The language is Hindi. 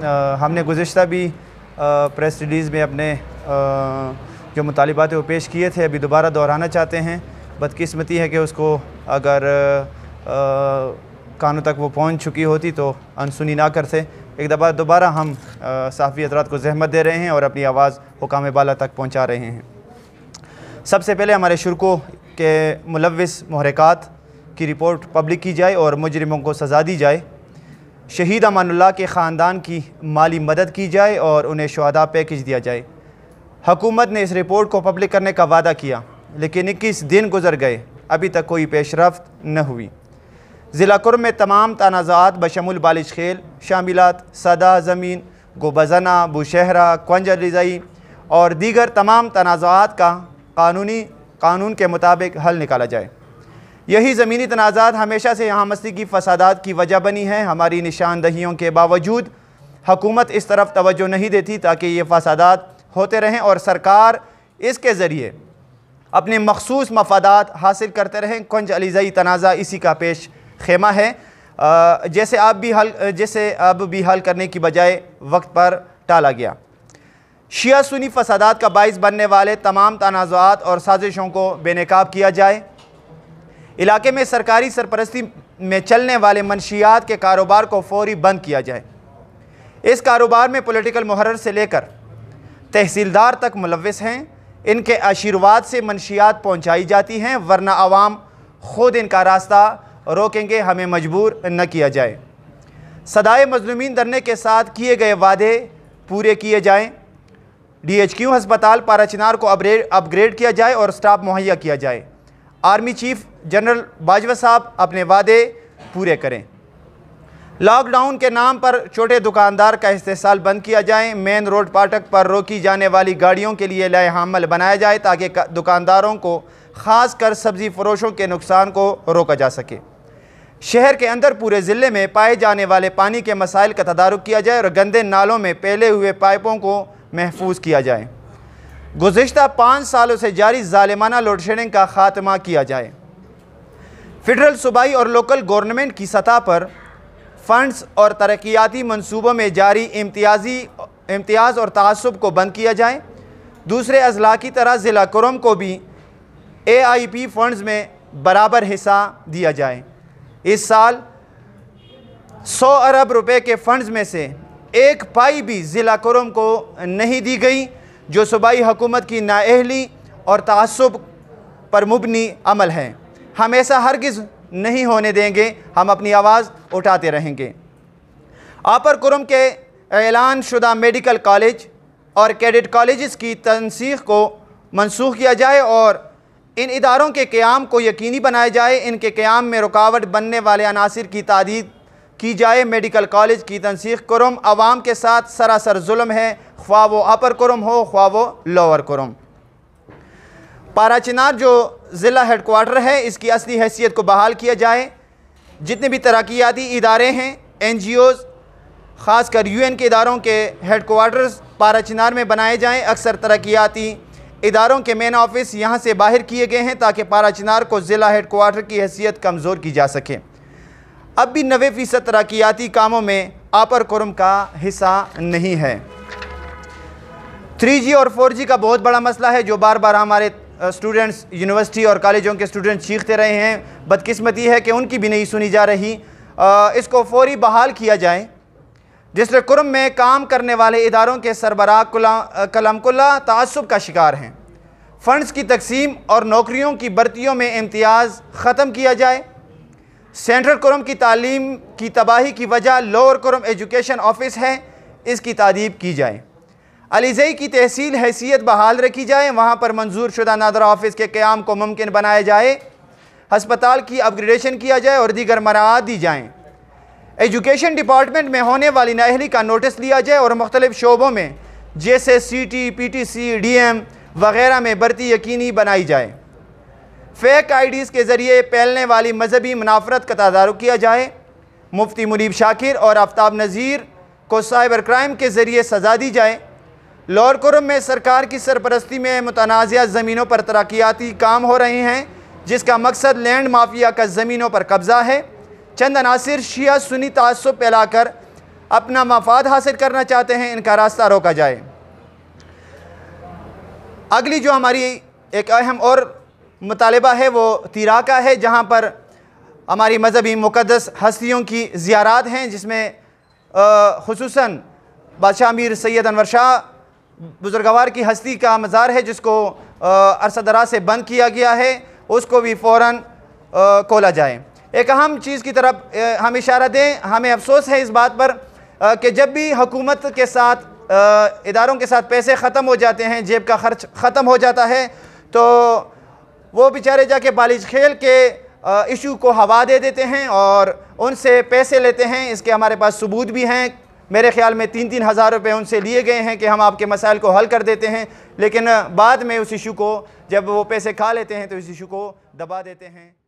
हमने गुज्त भी प्रेस रिलीज़ में अपने जो मुतालबात वो पेश किए थे अभी दोबारा दोहराना चाहते हैं बदकस्मती है कि उसको अगर कानों तक वो पहुँच चुकी होती तो अनसुनी ना करते एक दफ़ा दोबारा हम साफ़ी अतरात को जहमत दे रहे हैं और अपनी आवाज़ हुकाम बाला तक पहुँचा रहे हैं सबसे पहले हमारे शुरू के मुलविस महरक़ात की रिपोर्ट पब्लिक की जाए और मुजरमों को सज़ा दी जाए शहीद अमानुल्ला के ख़ानदान की माली मदद की जाए और उन्हें शहदा पैकेज दिया जाए हकूमत ने इस रिपोर्ट को पब्लिक करने का वादा किया लेकिन इक्कीस दिन गुजर गए अभी तक कोई पेशरफ न हुई ज़िला कुर्म में तमाम तनाज़ात बशमुल बालिश खेल शामिलत सदा ज़मीन गोबजना बुशहरा कंजर रज़ाई और दीगर तमाम तनाज़ात का कानूनी कानून के मुताबिक हल निकाला जाए यही ज़मीनी तनाज़ात हमेशा से यहाँ मस्ती की फसादात की वजह बनी है हमारी निशानदहियों के बावजूद हकूमत इस तरफ तवज्जो नहीं देती ताकि ये फसादात होते रहें और सरकार इसके ज़रिए अपने मखसूस मफादात हासिल करते रहें कुंज अलीज़ई तनाज़ा इसी का पेश खेमा है जैसे आप भी हल जैसे अब भी हल करने की बजाय वक्त पर टाला गया शिया सुनी फसादात का बायस बनने वाले तमाम तनाज़ात और साजिशों को बेनकाब किया जाए इलाके में सरकारी सरपरस्ती में चलने वाले मनशियात के कारोबार को फौरी बंद किया जाए इस कारोबार में पॉलिटिकल मुहर्र से लेकर तहसीलदार तक मुलविस हैं इनके आशीर्वाद से मनशियात पहुंचाई जाती हैं वरना आवाम खुद इनका रास्ता रोकेंगे हमें मजबूर न किया जाए सदाए मजलूमिन धरने के साथ किए गए वादे पूरे किए जाएँ डी एच क्यू हस्पताल पारा चिनार को अपग्रेड किया जाए और स्टाफ मुहैया किया जाए आर्मी चीफ जनरल बाजवा साहब अपने वादे पूरे करें लॉकडाउन के नाम पर छोटे दुकानदार का इस्तेसाल बंद किया जाए मेन रोड पाठक पर रोकी जाने वाली गाड़ियों के लिए लय हमल बनाया जाए ताकि दुकानदारों को ख़ास कर सब्ज़ी फरोशों के नुकसान को रोका जा सके शहर के अंदर पूरे ज़िले में पाए जाने वाले पानी के मसाइल का तदारक किया जाए और गंदे नालों में पहले हुए पाइपों को महफूज किया जाए गुजशत पाँच सालों से जारी ालिमाना लोड शेडिंग का ख़ात्मा किया जाए फेडरल सूबाई और लोकल गवर्नमेंट की सतह पर फ़ंड्स और तरक्याती मनसूबों में जारी इम्तियाजी इम्तियाज़ और तसब को बंद किया जाए दूसरे अजला की तरह ज़िला क्रम को भी ए आई पी फंड में बराबर हिस्सा दिया जाए इस साल सौ अरब रुपये के फंडस में से एक पाई भी ज़िला क्रम को नहीं दी गई जो सूबाई हुकूमत की नााहली और तसब पर मबनी अमल हैं हम ऐसा हरगज़ नहीं होने देंगे हम अपनी आवाज़ उठाते रहेंगे आपर कुरम के ऐलान शुदा मेडिकल कॉलेज और कैडेट कॉलेज़ की तनसीख को मनसूख किया जाए और इन इदारों के क़्याम को यकीनी बनाया जाए इनके क़्याम में रुकावट बनने वाले अनासर की तादीद की जाए मेडिकल कॉलेज की तनसीख करम आवाम के साथ सरासर जुल्म है ख्वा वो अपर करम हो ख्वा वो लोअर करम पारा चिनार जो ज़िला हेडकोार्टर है इसकी असली हैसियत को बहाल किया जाए जितने भी तरक्याती इदारे हैं एन जी ओज़ ख़ास कर यू एन के इदारों के हेड कोार्टर्स पारा चिनार में बनाए जाएँ अक्सर तरक्याती इदारों के मेन ऑफिस यहाँ से बाहर किए गए हैं ताकि पारा चिनार को ज़िला हेड कोार्टर की हैसियत कमज़ोर की जा सके अब भी नबे फ़ीसद तरक्याती कामों में आपर कुरम का हिस्सा नहीं है थ्री जी और फोर जी का बहुत बड़ा मसला है जो बार बार हमारे स्टूडेंट्स यूनिवर्सिटी और कॉलेजों के स्टूडेंट चीखते रहे हैं बदकिस्मती है कि उनकी भी नहीं सुनी जा रही आ, इसको फौरी बहाल किया जाए जिससे कुरम में काम करने वाले इदारों के सरबराह कलमकुल्ला तसब का शिकार हैं फ़ंड्स की तकसीम और नौकरियों की भर्तियों में इम्तियाज़ ख़त्म किया जाए सेंट्रल कुरम की तालीम की तबाही की वजह लोअर कुरम एजुकेशन ऑफिस है इसकी तदीब की जाए अलीजई की तहसील हैसियत बहाल रखी जाए वहाँ पर मंजूर शुदा नादरा ऑफिस के क़्याम को मुमकिन बनाया जाए हस्पताल की अपग्रेडेशन किया जाए और दीगर मराहत दी जाएँ एजुकेशन डिपार्टमेंट में होने वाली नाहली का नोटिस लिया जाए और मख्तल शोबों में जैसे C T P T C D M वगैरह में बढ़ती यकीनी बनाई जाए फेक आईडीज़ के ज़रिए फैलने वाली मजहबी मुनाफरत का तदारक किया जाए मुफ्ती मुनीब शाकिर और आफ्ताब नज़ीर को साइबर क्राइम के ज़रिए सजा दी जाए लाहौर कुरम में सरकार की सरपरस्ती में मुतनाज़ ज़मीनों पर तरक्याती काम हो रहे हैं जिसका मकसद लैंड माफिया का ज़मीनों पर कब्ज़ा है चंद अनासर शिया सुनी तसब कर अपना मफाद हासिल करना चाहते हैं इनका रास्ता रोका जाए अगली जो हमारी एक अहम और मुतालबा है वो तीरा का है जहाँ पर हमारी मजहबी मुक़दस हस्तियों की ज़्यारात हैं जिसमें खसूस बादशाह अमीर सैद अनवर शाह बुज़ुर्गवार की हस्ती का मज़ार है जिसको अरसदरा से बंद किया गया है उसको भी फ़ौर खोला जाए एक अहम चीज़ की तरफ हम इशारा दें हमें अफसोस है इस बात पर कि जब भी हुकूमत के साथ इदारों के साथ पैसे ख़त्म हो जाते हैं जेब का खर्च ख़त्म हो जाता है तो वो बेचारे जाके बालिज खेल के इशू को हवा दे देते हैं और उनसे पैसे लेते हैं इसके हमारे पास सबूत भी हैं मेरे ख्याल में तीन तीन हज़ार रुपये उनसे लिए गए हैं कि हम आपके मसाइल को हल कर देते हैं लेकिन बाद में उस इशू को जब वो पैसे खा लेते हैं तो इस इशू को दबा देते हैं